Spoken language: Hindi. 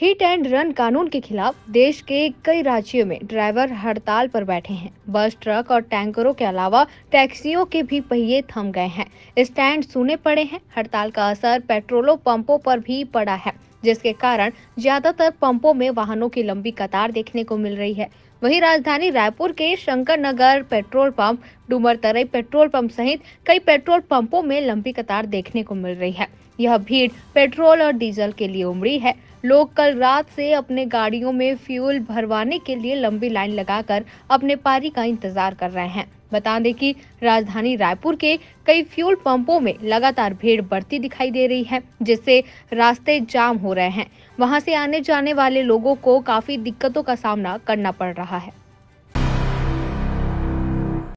हिट एंड रन कानून के खिलाफ देश के कई राज्यों में ड्राइवर हड़ताल पर बैठे हैं बस ट्रक और टैंकरों के अलावा टैक्सियों के भी पहिए थम गए हैं स्टैंड सूने पड़े हैं हड़ताल का असर पेट्रोलों पंपों पर भी पड़ा है जिसके कारण ज्यादातर पंपों में वाहनों की लंबी कतार देखने को मिल रही है वहीं राजधानी रायपुर के Shankar Nagar petrol pump Dumartarai petrol pump सहित कई पेट्रोल पंपों में लंबी कतार देखने को मिल रही है यह भीड़ पेट्रोल और डीजल के लिए उमड़ी है लोग कल रात से अपने गाड़ियों में फ्यूल भरवाने के लिए लंबी लाइन लगाकर अपने पारी का इंतजार कर रहे हैं बता दें कि राजधानी रायपुर के कई फ्यूल पंपों में लगातार भीड़ बढ़ती दिखाई दे रही है जिससे रास्ते जाम हो रहे हैं वहां से आने जाने वाले लोगों को काफी दिक्कतों का सामना करना पड़ रहा है